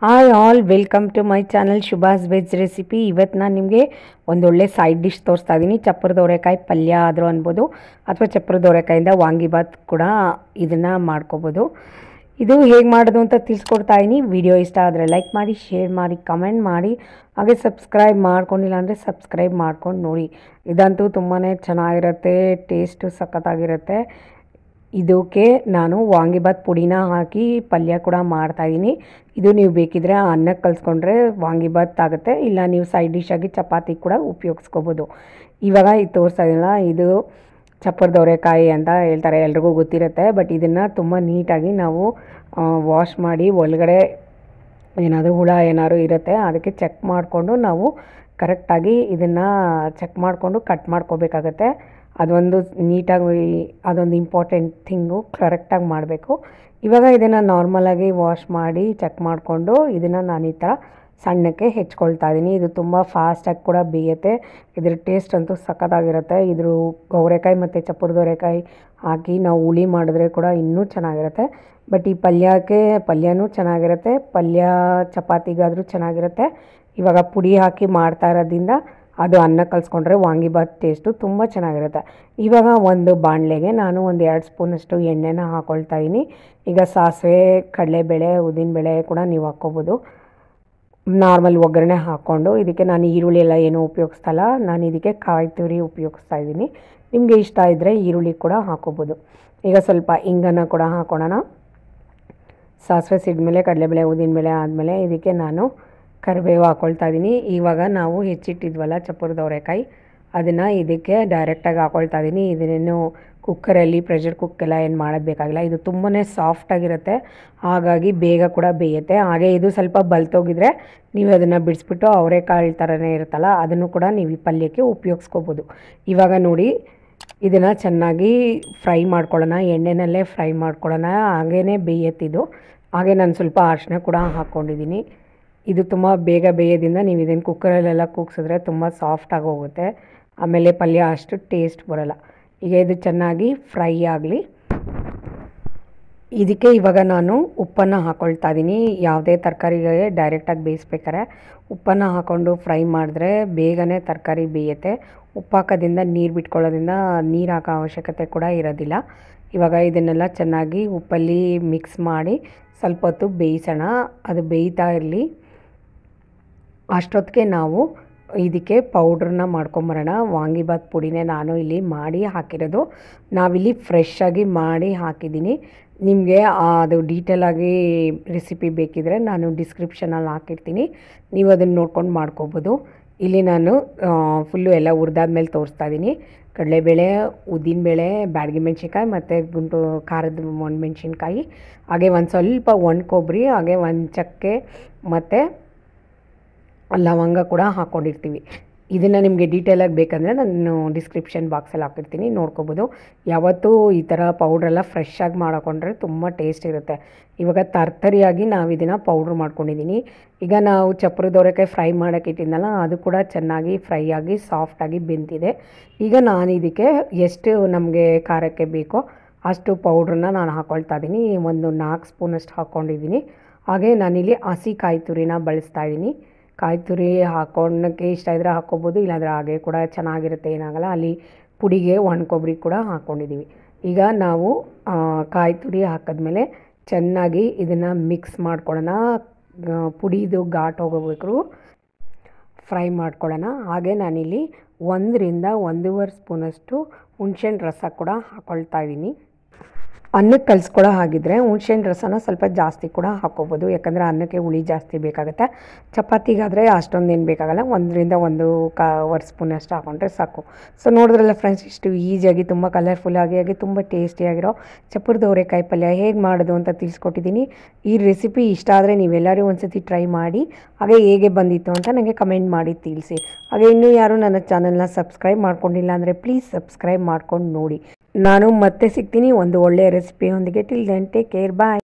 hi all welcome to my channel Shubha's veg recipe ಇವತ್ತು ನಾನು ನಿಮಗೆ ಒಂದೊಳ್ಳೆ ಸೈಡ್ ಡಿಶ್ ತೋರಿಸ್ತಾ ಇದ್ದೀನಿ ಚಪ್ಪರದ ದೋರೆಕಾಯಿ ಪಲ್ಯ ಆದರೂ ಅನ್ಬೋದು ಅಥವಾ ಚಪ್ಪರ ದೋರೆಕಾಯಿಂದ ವಾಂಗಿಬಾತ್ ಕೂಡ ಇದನ್ನು ಮಾಡ್ಕೋಬೋದು ಇದು ಹೇಗೆ ಮಾಡೋದು ಅಂತ ತಿಳಿಸ್ಕೊಡ್ತಾ ಇದ್ದೀನಿ ವಿಡಿಯೋ ಇಷ್ಟ ಆದರೆ ಲೈಕ್ ಮಾಡಿ ಶೇರ್ ಮಾಡಿ ಕಮೆಂಟ್ ಮಾಡಿ ಹಾಗೆ ಸಬ್ಸ್ಕ್ರೈಬ್ ಮಾಡ್ಕೊಂಡಿಲ್ಲ ಅಂದರೆ ಸಬ್ಸ್ಕ್ರೈಬ್ ಮಾಡ್ಕೊಂಡು ನೋಡಿ ಇದಂತೂ ತುಂಬಾ ಚೆನ್ನಾಗಿರುತ್ತೆ ಟೇಸ್ಟು ಸಖತ್ತಾಗಿರುತ್ತೆ ಇದಕ್ಕೆ ನಾನು ವಾಂಗಿಭಾತ್ ಪುಡಿನ ಹಾಕಿ ಪಲ್ಯ ಕೂಡ ಮಾಡ್ತಾಯಿದ್ದೀನಿ ಇದು ನೀವು ಬೇಕಿದ್ರೆ ಅನ್ನಕ್ಕೆ ಕಲಿಸ್ಕೊಂಡ್ರೆ ವಾಂಗಿಭಾತ್ ಆಗುತ್ತೆ ಇಲ್ಲ ನೀವು ಸೈಡ್ ಡಿಶ್ ಆಗಿ ಚಪಾತಿ ಕೂಡ ಉಪಯೋಗಿಸ್ಕೋಬೋದು ಇವಾಗ ಇದು ತೋರಿಸ್ತಾ ಇದನ್ನ ಇದು ಚಪ್ಪರ್ ಅಂತ ಹೇಳ್ತಾರೆ ಎಲ್ರಿಗೂ ಗೊತ್ತಿರುತ್ತೆ ಬಟ್ ಇದನ್ನು ತುಂಬ ನೀಟಾಗಿ ನಾವು ವಾಶ್ ಮಾಡಿ ಒಳಗಡೆ ಏನಾದರೂ ಹುಳ ಏನಾದರೂ ಇರುತ್ತೆ ಅದಕ್ಕೆ ಚೆಕ್ ಮಾಡಿಕೊಂಡು ನಾವು ಕರೆಕ್ಟಾಗಿ ಇದನ್ನು ಚೆಕ್ ಮಾಡಿಕೊಂಡು ಕಟ್ ಮಾಡ್ಕೋಬೇಕಾಗತ್ತೆ ಅದೊಂದು ನೀಟಾಗಿ ಅದೊಂದು ಇಂಪಾರ್ಟೆಂಟ್ ಥಿಂಗು ಕರೆಕ್ಟಾಗಿ ಮಾಡಬೇಕು ಇವಾಗ ಇದನ್ನು ನಾರ್ಮಲಾಗಿ ವಾಶ್ ಮಾಡಿ ಚೆಕ್ ಮಾಡಿಕೊಂಡು ಇದನ್ನು ನಾನು ಈ ಥರ ಸಣ್ಣಕ್ಕೆ ಹೆಚ್ಕೊಳ್ತಾ ಇದ್ದೀನಿ ಇದು ತುಂಬ ಫಾಸ್ಟಾಗಿ ಕೂಡ ಬೇಯುತ್ತೆ ಇದ್ರ ಟೇಸ್ಟ್ ಅಂತೂ ಸಖತ್ತಾಗಿರುತ್ತೆ ಇದ್ರ ಗೌರೆಕಾಯಿ ಮತ್ತು ದೋರೆಕಾಯಿ ಹಾಕಿ ನಾವು ಹುಳಿ ಮಾಡಿದ್ರೆ ಕೂಡ ಇನ್ನೂ ಚೆನ್ನಾಗಿರುತ್ತೆ ಬಟ್ ಈ ಪಲ್ಯಕ್ಕೆ ಪಲ್ಯನೂ ಚೆನ್ನಾಗಿರುತ್ತೆ ಪಲ್ಯ ಚಪಾತಿಗಾದರೂ ಚೆನ್ನಾಗಿರುತ್ತೆ ಇವಾಗ ಪುಡಿ ಹಾಕಿ ಮಾಡ್ತಾ ಇರೋದ್ರಿಂದ ಅದು ಅನ್ನ ಕಲಿಸ್ಕೊಂಡ್ರೆ ವಾಂಗಿಬಾತ್ ಟೇಸ್ಟು ತುಂಬ ಚೆನ್ನಾಗಿರುತ್ತೆ ಇವಾಗ ಒಂದು ಬಾಣಲೆಗೆ ನಾನು ಒಂದು ಎರಡು ಸ್ಪೂನಷ್ಟು ಎಣ್ಣೆನ ಹಾಕ್ಕೊಳ್ತಾ ಇದ್ದೀನಿ ಈಗ ಸಾಸಿವೆ ಕಡಲೆಬೇಳೆ ಉದ್ದಿನಬೇಳೆ ಕೂಡ ನೀವು ಹಾಕ್ಕೋಬೋದು ನಾರ್ಮಲ್ ಒಗ್ಗರಣೆ ಹಾಕ್ಕೊಂಡು ಇದಕ್ಕೆ ನಾನು ಈರುಳ್ಳಿ ಎಲ್ಲ ಏನು ಉಪಯೋಗಿಸ್ತಲ್ಲ ನಾನು ಇದಕ್ಕೆ ಕಾಯಿ ತುರಿ ಉಪಯೋಗಿಸ್ತಾ ಇದ್ದೀನಿ ನಿಮಗೆ ಇಷ್ಟ ಇದ್ದರೆ ಈರುಳ್ಳಿ ಕೂಡ ಹಾಕೋಬೋದು ಈಗ ಸ್ವಲ್ಪ ಹಿಂಗನ್ನು ಕೂಡ ಹಾಕೋಣ ಸಾಸಿವೆ ಸಿಡ್ಮೇಲೆ ಕಡಲೆಬೇಳೆ ಉದ್ದಿನಬೇಳೆ ಆದಮೇಲೆ ಇದಕ್ಕೆ ನಾನು ಕರಿಬೇವು ಹಾಕ್ಕೊಳ್ತಾ ಇದ್ದೀನಿ ಇವಾಗ ನಾವು ಹೆಚ್ಚಿಟ್ಟಿದ್ವಲ್ಲ ಚಪ್ಪರದ ಅವರೆಕಾಯಿ ಅದನ್ನು ಇದಕ್ಕೆ ಡೈರೆಕ್ಟಾಗಿ ಹಾಕ್ಕೊಳ್ತಾ ಇದ್ದೀನಿ ಇದನ್ನೇನು ಕುಕ್ಕರಲ್ಲಿ ಪ್ರೆಷರ್ ಕುಕ್ಕೆಲ್ಲ ಏನು ಮಾಡೋದು ಬೇಕಾಗಿಲ್ಲ ಇದು ತುಂಬಾ ಸಾಫ್ಟಾಗಿರುತ್ತೆ ಹಾಗಾಗಿ ಬೇಗ ಕೂಡ ಬೇಯುತ್ತೆ ಹಾಗೆ ಇದು ಸ್ವಲ್ಪ ಬಲ್ತೋಗಿದ್ರೆ ನೀವು ಅದನ್ನು ಬಿಡಿಸ್ಬಿಟ್ಟು ಅವರೆಕಾಳು ಥರನೇ ಇರುತ್ತಲ್ಲ ಅದನ್ನು ಕೂಡ ನೀವು ಈ ಪಲ್ಯಕ್ಕೆ ಉಪಯೋಗಿಸ್ಕೋಬೋದು ಇವಾಗ ನೋಡಿ ಇದನ್ನು ಚೆನ್ನಾಗಿ ಫ್ರೈ ಮಾಡ್ಕೊಳ್ಳೋಣ ಎಣ್ಣೆನಲ್ಲೇ ಫ್ರೈ ಮಾಡ್ಕೊಳ್ಳೋಣ ಹಾಗೇ ಬೇಯತ್ತಿದು ಹಾಗೆ ನಾನು ಸ್ವಲ್ಪ ಅರಿಶಿನ ಕೂಡ ಹಾಕ್ಕೊಂಡಿದ್ದೀನಿ ಇದು ತುಂಬ ಬೇಗ ಬೇಯೋದಿಂದ ನೀವು ಇದನ್ನು ಕುಕ್ಕರಲ್ಲೆಲ್ಲ ಕೂಗ್ಸಿದ್ರೆ ತುಂಬ ಸಾಫ್ಟಾಗಿ ಹೋಗುತ್ತೆ ಆಮೇಲೆ ಪಲ್ಯ ಅಷ್ಟು ಟೇಸ್ಟ್ ಬರೋಲ್ಲ ಈಗ ಇದು ಚೆನ್ನಾಗಿ ಫ್ರೈ ಆಗಲಿ ಇದಕ್ಕೆ ಇವಾಗ ನಾನು ಉಪ್ಪನ್ನು ಹಾಕ್ಕೊಳ್ತಾ ಇದ್ದೀನಿ ಯಾವುದೇ ತರಕಾರಿಗೆ ಡೈರೆಕ್ಟಾಗಿ ಬೇಯಿಸ್ಬೇಕಾರೆ ಉಪ್ಪನ್ನು ಹಾಕ್ಕೊಂಡು ಫ್ರೈ ಮಾಡಿದ್ರೆ ಬೇಗನೆ ತರಕಾರಿ ಬೇಯುತ್ತೆ ಉಪ್ಪು ನೀರು ಬಿಟ್ಕೊಳ್ಳೋದ್ರಿಂದ ನೀರು ಹಾಕೋ ಅವಶ್ಯಕತೆ ಕೂಡ ಇರೋದಿಲ್ಲ ಇವಾಗ ಇದನ್ನೆಲ್ಲ ಚೆನ್ನಾಗಿ ಉಪ್ಪಲ್ಲಿ ಮಿಕ್ಸ್ ಮಾಡಿ ಸ್ವಲ್ಪ ಹೊತ್ತು ಬೇಯಿಸೋಣ ಅದು ಬೇಯ್ತಾ ಇರಲಿ ಅಷ್ಟೊತ್ತಿಗೆ ನಾವು ಇದಕ್ಕೆ ಪೌಡ್ರನ್ನ ಮಾಡ್ಕೊಂಬರೋಣ ವಾಂಗಿಭಾತ್ ಪುಡಿನೇ ನಾನು ಇಲ್ಲಿ ಮಾಡಿ ಹಾಕಿರೋದು ನಾವಿಲ್ಲಿ ಫ್ರೆಶ್ ಮಾಡಿ ಹಾಕಿದ್ದೀನಿ ನಿಮಗೆ ಅದು ಡೀಟೇಲಾಗಿ ರೆಸಿಪಿ ಬೇಕಿದ್ರೆ ನಾನು ಡಿಸ್ಕ್ರಿಪ್ಷನಲ್ಲಿ ಹಾಕಿರ್ತೀನಿ ನೀವು ಅದನ್ನು ನೋಡ್ಕೊಂಡು ಮಾಡ್ಕೋಬೋದು ಇಲ್ಲಿ ನಾನು ಫುಲ್ಲು ಎಲ್ಲ ಮೇಲೆ ತೋರಿಸ್ತಾ ಇದ್ದೀನಿ ಕಡಲೆಬೇಳೆ ಉದ್ದಿನಬೇಳೆ ಬ್ಯಾಡಗಿ ಮೆಣಸಿನ್ಕಾಯಿ ಮತ್ತು ಗುಂಟು ಖಾರದ ಒಣ ಮೆಣಸಿನ್ಕಾಯಿ ಹಾಗೆ ಒಂದು ಸ್ವಲ್ಪ ಒಣ ಕೊಬ್ಬರಿ ಹಾಗೆ ಒಂದು ಚಕ್ಕೆ ಮತ್ತು ಲವಂಗ ಕೂಡ ಹಾಕ್ಕೊಂಡಿರ್ತೀವಿ ಇದನ್ನು ನಿಮಗೆ ಡೀಟೇಲಾಗಿ ಬೇಕಂದರೆ ನಾನು ಡಿಸ್ಕ್ರಿಪ್ಷನ್ ಬಾಕ್ಸಲ್ಲಿ ಹಾಕಿರ್ತೀನಿ ನೋಡ್ಕೊಬೋದು ಯಾವತ್ತೂ ಈ ಥರ ಪೌಡ್ರೆಲ್ಲ ಫ್ರೆಶ್ಶಾಗಿ ಮಾಡಿಕೊಂಡ್ರೆ ತುಂಬ ಟೇಸ್ಟ್ ಇರುತ್ತೆ ಇವಾಗ ತರ್ತರಿಯಾಗಿ ನಾವು ಇದನ್ನು ಪೌಡ್ರ್ ಮಾಡ್ಕೊಂಡಿದ್ದೀನಿ ಈಗ ನಾವು ಚಪ್ರದ ಫ್ರೈ ಮಾಡೋಕ್ಕೆ ಇಟ್ಟಿದ್ನಲ್ಲ ಅದು ಕೂಡ ಚೆನ್ನಾಗಿ ಫ್ರೈ ಆಗಿ ಸಾಫ್ಟಾಗಿ ಬೆಂತಿದೆ ಈಗ ನಾನು ಇದಕ್ಕೆ ಎಷ್ಟು ನಮಗೆ ಖಾರಕ್ಕೆ ಬೇಕೋ ಅಷ್ಟು ಪೌಡ್ರನ್ನ ನಾನು ಹಾಕ್ಕೊಳ್ತಾ ಇದ್ದೀನಿ ಒಂದು ನಾಲ್ಕು ಸ್ಪೂನಷ್ಟು ಹಾಕ್ಕೊಂಡಿದ್ದೀನಿ ಹಾಗೆ ನಾನಿಲ್ಲಿ ಹಸಿ ಕಾಯಿ ತುರಿನ ಬಳಸ್ತಾ ಇದ್ದೀನಿ ಕಾಯಿ ತುರಿ ಹಾಕೊಳಕ್ಕೆ ಇಷ್ಟ ಇದ್ದರೆ ಹಾಕ್ಕೊಬೋದು ಇಲ್ಲಾಂದರೆ ಹಾಗೆ ಕೂಡ ಚೆನ್ನಾಗಿರುತ್ತೆ ಏನಾಗಲ್ಲ ಅಲ್ಲಿ ಪುಡಿಗೆ ಒಣ ಕೊಬ್ಬರಿ ಕೂಡ ಹಾಕ್ಕೊಂಡಿದ್ದೀವಿ ಈಗ ನಾವು ಕಾಯಿ ತುರಿ ಹಾಕಿದ್ಮೇಲೆ ಚೆನ್ನಾಗಿ ಇದನ್ನು ಮಿಕ್ಸ್ ಮಾಡ್ಕೊಳ್ಳೋಣ ಪುಡಿದು ಘಾಟ್ ಹೋಗೋಬೇಕು ಫ್ರೈ ಮಾಡ್ಕೊಳ್ಳೋಣ ಹಾಗೆ ನಾನಿಲ್ಲಿ ಒಂದರಿಂದ ಒಂದೂವರೆ ಸ್ಪೂನಷ್ಟು ಹುಣ್ಸೆಣ್ಣು ರಸ ಕೂಡ ಹಾಕ್ಕೊಳ್ತಾ ಇದ್ದೀನಿ ಅನ್ನಕ್ಕೆ ಕಲಿಸ್ಕೊಳ್ಳೋ ಹಾಗಿದ್ರೆ ಹುಣ್ಸೆಹಣ್ಣು ರಸನ ಸ್ವಲ್ಪ ಜಾಸ್ತಿ ಕೂಡ ಹಾಕೋಬೋದು ಯಾಕಂದರೆ ಅನ್ನಕ್ಕೆ ಹುಳಿ ಜಾಸ್ತಿ ಬೇಕಾಗುತ್ತೆ ಚಪಾತಿಗಾದರೆ ಅಷ್ಟೊಂದು ಏನು ಬೇಕಾಗಲ್ಲ ಒಂದರಿಂದ ಒಂದು ಕಾ ಸ್ಪೂನ್ ಅಷ್ಟು ಹಾಕೊಂಡ್ರೆ ಸಾಕು ಸೊ ನೋಡಿದ್ರಲ್ಲ ಫ್ರೆಂಡ್ಸ್ ಇಷ್ಟು ಈಸಿಯಾಗಿ ತುಂಬ ಕಲರ್ಫುಲ್ಲಾಗಿ ಆಗಿ ತುಂಬ ಟೇಸ್ಟಿಯಾಗಿರೋ ಚಪ್ಪರದ ಅವರೆಕಾಯಿ ಪಲ್ಯ ಹೇಗೆ ಮಾಡೋದು ಅಂತ ತಿಳಿಸ್ಕೊಟ್ಟಿದ್ದೀನಿ ಈ ರೆಸಿಪಿ ಇಷ್ಟ ಆದರೆ ನೀವೆಲ್ಲರೂ ಒಂದ್ಸತಿ ಟ್ರೈ ಮಾಡಿ ಹಾಗೆ ಹೇಗೆ ಬಂದಿತ್ತು ಅಂತ ನನಗೆ ಕಮೆಂಟ್ ಮಾಡಿ ತಿಳಿಸಿ ಹಾಗೆ ಇನ್ನೂ ಯಾರು ನನ್ನ ಚಾನಲ್ನ ಸಬ್ಸ್ಕ್ರೈಬ್ ಮಾಡ್ಕೊಂಡಿಲ್ಲ ಅಂದರೆ ಪ್ಲೀಸ್ ಸಬ್ಸ್ಕ್ರೈಬ್ ಮಾಡ್ಕೊಂಡು ನೋಡಿ ನಾನು ಮತ್ತೆ ಸಿಗ್ತೀನಿ ಒಂದು ಒಳ್ಳೆಯ ರೆಸಿಪಿಯೊಂದಿಗೆ ಟಿಲ್ ದೆನ್ ಟೇಕ್ ಕೇರ್ ಬಾಯ್